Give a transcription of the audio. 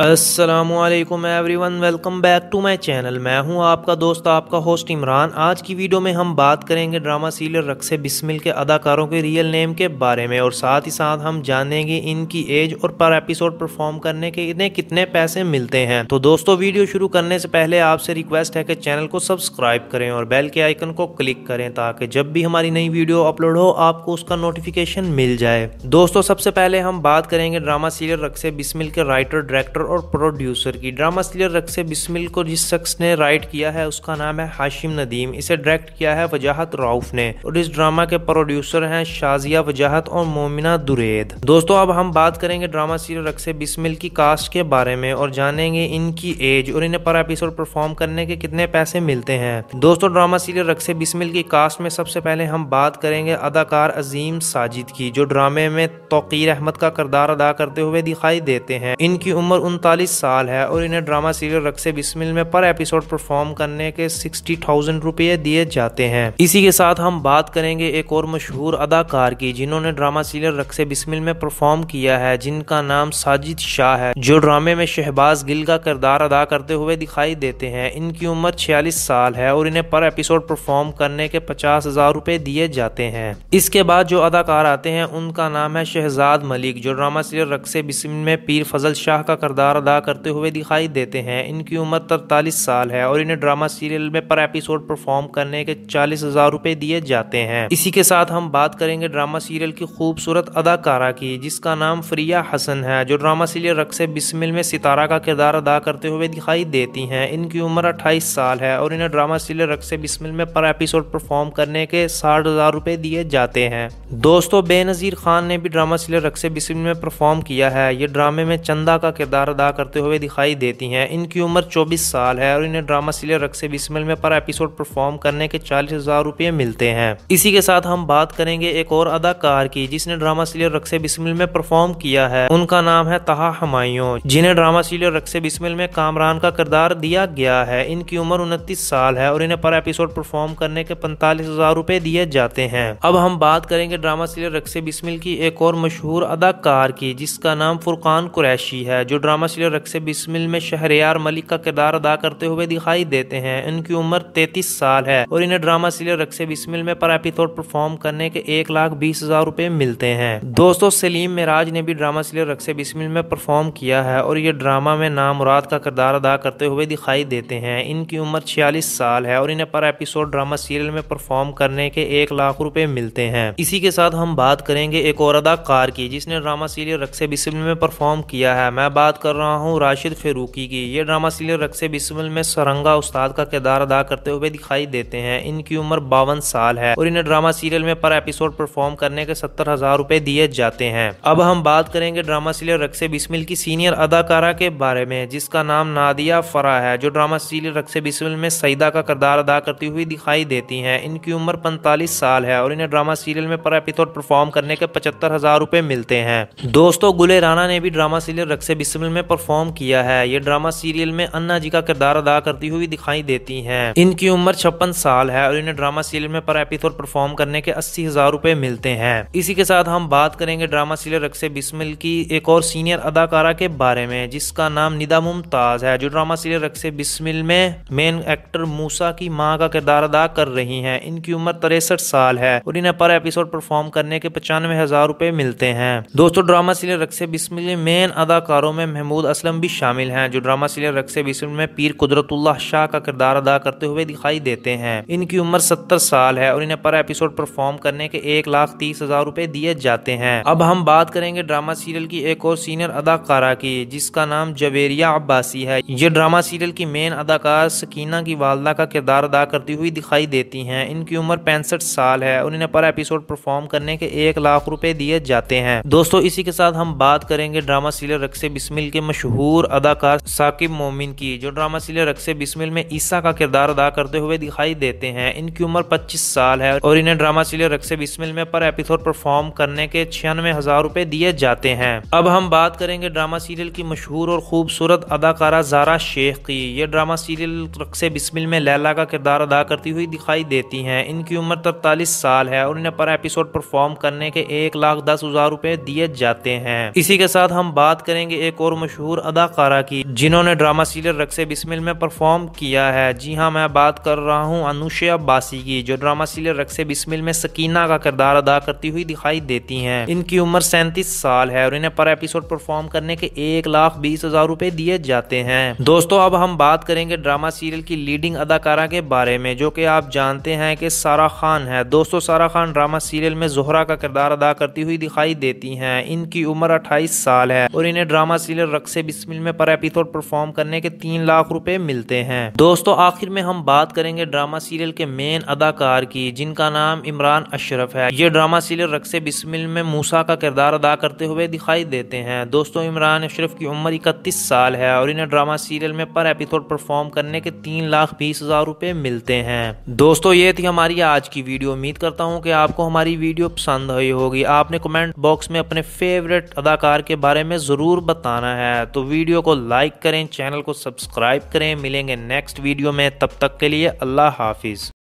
असलम वन welcome back to my channel मैं हूं आपका दोस्त आपका होस्ट इमरान आज की वीडियो में हम बात करेंगे ड्रामा सीरियल रक्से बिस्मिल के अदाकारों के रियल नेम के बारे में और साथ ही साथ हम जानेंगे इनकी एज और पर एपिसोड परफॉर्म करने के इन्हें कितने पैसे मिलते हैं तो दोस्तों वीडियो शुरू करने से पहले आपसे रिक्वेस्ट है कि चैनल को सब्सक्राइब करें और बेल के आइकन को क्लिक करें ताकि जब भी हमारी नई वीडियो अपलोड हो आपको उसका नोटिफिकेशन मिल जाए दोस्तों सबसे पहले हम बात करेंगे ड्रामा सीरियल रक्से बिस्मिल के राइटर डायरेक्टर और प्रोड्यूसर की ड्रामा सीरियल रक्स बिस्मिल को जिस शख्स ने राइट किया है उसका नाम है हाशिम नदीम इसे डायरेक्ट किया है वजाहत राउफ ने और इस ड्रामा के प्रोड्यूसर हैं शाजिया वजाहत और मोमिना दुरेद दोस्तों अब हम बात करेंगे ड्रामा सीरियल रक्स बिस्मिल की कास्ट के बारे में और जानेंगे इनकी एज और इन्हें पर एपिसोड परफॉर्म करने के कितने पैसे मिलते हैं दोस्तों ड्रामा सीरियल रक्स बिस्मिल की कास्ट में सबसे पहले हम बात करेंगे अदाकार अजीम साजिद की जो ड्रामे में तोकीर अहमद का किरदार अदा करते हुए दिखाई देते हैं इनकी उम्र उनतालीस साल है और इन्हें ड्रामा सीरियल रक्से बिस्मिल में पर एपिसोड परफॉर्म करने के सिक्सटी थाउजेंड रुपये दिए जाते हैं इसी के साथ हम बात करेंगे एक और मशहूर अदाकार की जिन्होंने ड्रामा सीरियल रक्से बिस्मिल में परफॉर्म किया है जिनका नाम साजिद शाह है जो ड्रामे में शहबाज गिल का किरदार अदा करते हुए दिखाई देते हैं इनकी उम्र छियालीस साल है और इन्हें पर एपिसोड परफॉर्म करने के पचास हजार रुपए दिए जाते हैं इसके बाद जो अदाकार आते हैं उनका नाम है शहजाद मलिक जो ड्रामा सीरियल रक्से बिस्मिल में पीर फजल शाह का किरदार किरदार अदा करते हुए दिखाई देते हैं इनकी उम्र तरतालीस साल है और इन्हें ड्रामा सीरियल में पर एपिसोड परफॉर्म करने के चालीस हजार रुपए दिए जाते हैं इसी के साथ हम बात करेंगे ड्रामा सीरियल की खूबसूरत अदाकारा की जिसका नाम फ्रिया हसन है जो ड्रामा सीरियल रक्से बिस्मिल में सितारा का किरदार अदा करते हुए दिखाई देती हैं इनकी उम्र अट्ठाईस साल है और इन्हें ड्रामा सीरियल रक्से बिस्मिल में पर एपिसोड परफॉर्म करने के साठ हजार दिए जाते हैं दोस्तों बेनज़ीर खान ने भी ड्रामा सीरियल रक्से बिस्मिल में परफॉर्म किया है ये ड्रामे में चंदा का किरदार अदा करते हुए दिखाई देती हैं इनकी उम्र 24 साल है और इन्हें ड्रामा सीरियल रक्से बिस्मिल में पर एपिसोड परफॉर्म करने के चालीस हजार रुपये मिलते हैं इसी के साथ हम बात करेंगे एक और अदाकार की जिसने ड्रामा सीरियल रक्से बिस्मिल में परफॉर्म किया है उनका नाम है तहा हमायों जिन्हें ड्रामा सीरियल रक्से बिस्मिल में कामरान का किरदार दिया गया है इनकी उम्र उनतीस साल है और इन्हें पर एपिसोड परफॉर्म करने के पैंतालीस हजार रुपये दिए जाते हैं अब हम बात करेंगे ड्रामा सीरियल रक्से बिस्मिल की एक और मशहूर अदाकार की जिसका नाम फुरकान कुरैशी है जो ड्रामा मछली और बिस्मिल में शहरियार मलिक का किरदार अदा करते हुए दिखाई देते हैं इनकी उम्र तैतीस साल है और इन्हें ड्रामा सीरियल रक्से बिस्मिल में पर एपिसोड परफॉर्म करने के एक लाख बीस हजार रूपए मिलते हैं दोस्तों सलीम मिराज ने भी ड्रामा सीरियल रक्से बिस्मिल में परफॉर्म किया है और ये ड्रामा में नाम मुराद का किरदार अदा करते हुए दिखाई देते हैं इनकी उम्र छियालीस साल है और इन्हें पर एपिसोड ड्रामा सीरियल में परफॉर्म करने के एक लाख रूपए मिलते हैं इसी के साथ हम बात करेंगे एक और अदाकार की जिसने ड्रामा सीरियल रक्से बिस्मिल में परफॉर्म किया है मैं बात कर कर रहा हूँ राशिद फेरूकी की ये ड्रामा सीरियल रक्से बिस्मिल में सरंगा उस्ताद का किरदार अदा करते हुए दिखाई देते हैं इनकी उम्र बावन साल है और इन्हें ड्रामा सीरियल में पर एपिसोड परफॉर्म करने के सत्तर हजार रूपए दिए जाते हैं अब हम बात करेंगे ड्रामा सीरियल रक्से बिस्मिल की सीनियर अदाकारा के बारे में जिसका नाम नादिया फरा है जो ड्रामा सीरियल रक्से बिस्मिल में सईदा का किरदार अदा करती हुई दिखाई देती है इनकी उम्र पैंतालीस साल है और इन्हें ड्रामा सीरियल में पर एपिसोड परफॉर्म करने के पचहत्तर हजार रूपए मिलते हैं दोस्तों गुले राना ने भी ड्रामा सीरियल रक्से बिस्मिल में में परफॉर्म किया है ये ड्रामा सीरियल में अन्ना जी का किरदार अदा करती हुई दिखाई देती हैं इनकी उम्र छप्पन साल है और इन्हें ड्रामा सीरियल में पर एपिसोड परफॉर्म करने के अस्सी हजार रुपए मिलते हैं इसी के साथ हम बात करेंगे ड्रामा सीरियल रक्से बिस्मिल की एक और सीनियर अदाकारा के बारे में जिसका नाम निदा मुमताज है जो ड्रामा सीरियल रक्से बिस्मिल में मेन एक्टर मूसा की माँ का किरदार अदा कर रही है इनकी उम्र तिरसठ साल है और इन्हें पर एपिसोड परफॉर्म करने के पचानवे हजार रूपए मिलते हैं दोस्तों drama serial Raqse Bismil main अदाकारों में महमूद महमूद असलम भी शामिल हैं जो ड्रामा सीरियल रक्से बिस्मिल में पीर कुदरतुल्लाह शाह का किरदार अदा करते हुए दिखाई देते हैं इनकी उम्र सत्तर साल है और इन्हें पर एपिसोड परफॉर्म करने के एक लाख तीस हजार रूपए दिए जाते हैं अब हम बात करेंगे ड्रामा सीरियल की एक और सीनियर अदाकारा की जिसका नाम जवेरिया अब्बासी है ये ड्रामा सीरियल की मेन अदाकार सकीना की वालदा का किरदार अदा करती हुई दिखाई देती है इनकी उम्र पैंसठ साल है और इन्हें पर एपिसोड परफॉर्म करने के एक लाख रूपए दिए जाते हैं दोस्तों इसी के साथ हम बात करेंगे ड्रामा सीरियल रक्से बिस्मिल के मशहूर अदाकार साकिब मोमिन की जो ड्रामा सीरियल रक्से बिस्मिल में ईसा का किरदार अदा करते हुए दिखाई देते हैं इनकी उम्र 25 साल है और इन्हें ड्रामा सीरियल रक्से बिस्मिल में पर एपिसोड परफॉर्म करने के छियानवे हजार रूपए दिए जाते हैं अब हम बात करेंगे ड्रामा सीरियल की मशहूर और खूबसूरत अदाकारा जारा शेख की यह ड्रामा सीरियल रक्से बिस्मिल में लैला का किरदार अदा करती हुई दिखाई देती है इनकी उम्र तरतालीस साल है और इन्हें पर एपिसोड परफॉर्म करने के एक लाख दस हजार रूपए दिए जाते हैं इसी के साथ हम बात करेंगे एक और मशहूर अदाकारा की जिन्होंने ड्रामा सीरियल रक्से बिस्मिल में परफॉर्म किया है जी हाँ मैं बात कर रहा हूँ अनुष्या बासी की जो ड्रामा सीरियल रक्से बिस्मिल में सकीना का किरदार अदा करती हुई दिखाई देती है इनकी उम्र सैंतीस साल है और इन्हें पर एपिसोड परफॉर्म करने के एक लाख बीस हजार रूपए दिए जाते हैं दोस्तों अब हम बात करेंगे ड्रामा सीरियल की लीडिंग अदाकारा के बारे में जो कि आप जानते हैं कि सारा खान है दोस्तों सारा खान ड्रामा सीरियल में जोहरा का किरदार अदा करती हुई दिखाई देती हैं इनकी उम्र 28 साल है और इन्हें ड्रामा सीरियल रक्से बिस्मिल में पर एपिसोड परफॉर्म करने के तीन लाख रुपए मिलते हैं दोस्तों आखिर में हम बात करेंगे ड्रामा सीरियल के मेन अदाकार की जिनका नाम इमरान अशरफ है ये ड्रामा सीरियल रक्से बिस्मिल में मूसा का किरदार अदा करते हुए दिखाई देते हैं दोस्तों इमरान अशरफ की उम्र इकतीस साल है और इन्हें ड्रामा सीरियल में पर एपिसोड परफॉर्म करने के तीन लाख बीस हजार रुपए मिलते हैं दोस्तों ये थी हमारी आज की वीडियो उम्मीद करता हूँ की आपको हमारी वीडियो पसंद आई होगी आपने कमेंट बॉक्स में अपने फेवरेट अदाकार के बारे में ज़रूर बताना है है तो वीडियो को लाइक करें चैनल को सब्सक्राइब करें मिलेंगे नेक्स्ट वीडियो में तब तक के लिए अल्लाह हाफिज़